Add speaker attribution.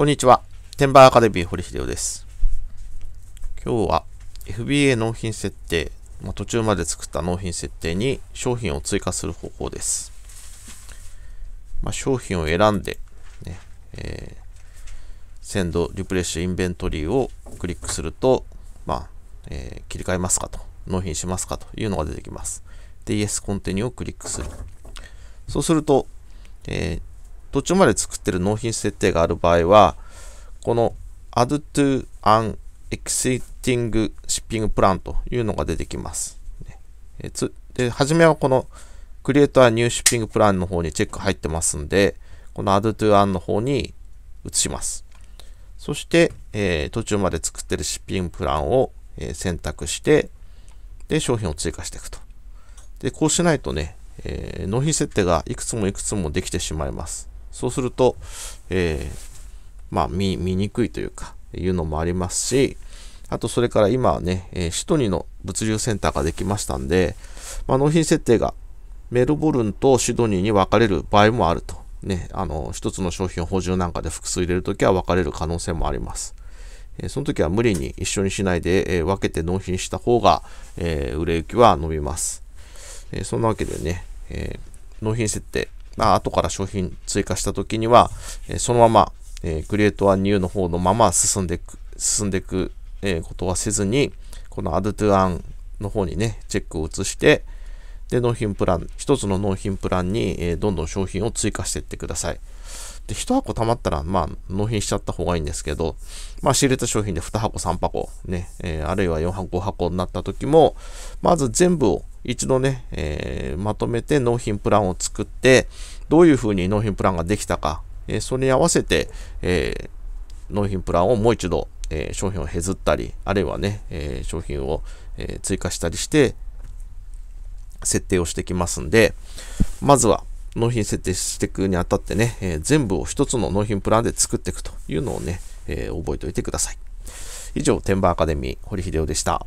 Speaker 1: こんにちは。テンバーアカデミー堀秀夫です。今日は FBA 納品設定、まあ、途中まで作った納品設定に商品を追加する方法です。まあ、商品を選んでね、えー、センド、リプレッシュ、インベントリーをクリックすると、まあえー、切り替えますかと、納品しますかというのが出てきます。で、Yes、コンティニューをクリックする。そうすると、えー途中まで作ってる納品設定がある場合は、この add to an e x i t i n g shipping plan というのが出てきます。で、初めはこの create a new shipping plan の方にチェック入ってますんで、この add to an の方に移します。そして、えー、途中まで作ってるシッピングプランを、えー、選択して、で、商品を追加していくと。で、こうしないとね、えー、納品設定がいくつもいくつもできてしまいます。そうすると、えー、まあ見、見にくいというか、いうのもありますし、あと、それから今はね、えー、シトニの物流センターができましたんで、まあ、納品設定がメルボルンとシドニーに分かれる場合もあると。ね、あの、一つの商品を補充なんかで複数入れるときは分かれる可能性もあります。えー、その時は無理に一緒にしないで、えー、分けて納品した方が、え売れ行きは伸びます。えそんなわけでね、え納品設定まあ、後から商品追加した時には、えそのまま、えー、Create a New の方のまま進んでいく、進んでいく、えことはせずに、この Add to An の方にね、チェックを移して、で、納品プラン、一つの納品プランに、えどんどん商品を追加していってください。で、1箱溜まったら、まあ、納品しちゃった方がいいんですけど、まあ、仕入れた商品で2箱、3箱、ね、えー、あるいは4箱、五箱になった時も、まず全部を一度ね、えー、まとめて納品プランを作って、どういうふうに納品プランができたか、えー、それに合わせて、えー、納品プランをもう一度、え商品を削ったり、あるいはね、え商品を、え追加したりして、設定をしてきますんで、まずは納品設定していくにあたってね、え全部を一つの納品プランで作っていくというのをね、え覚えておいてください。以上、テンバーアカデミー、堀秀夫でした。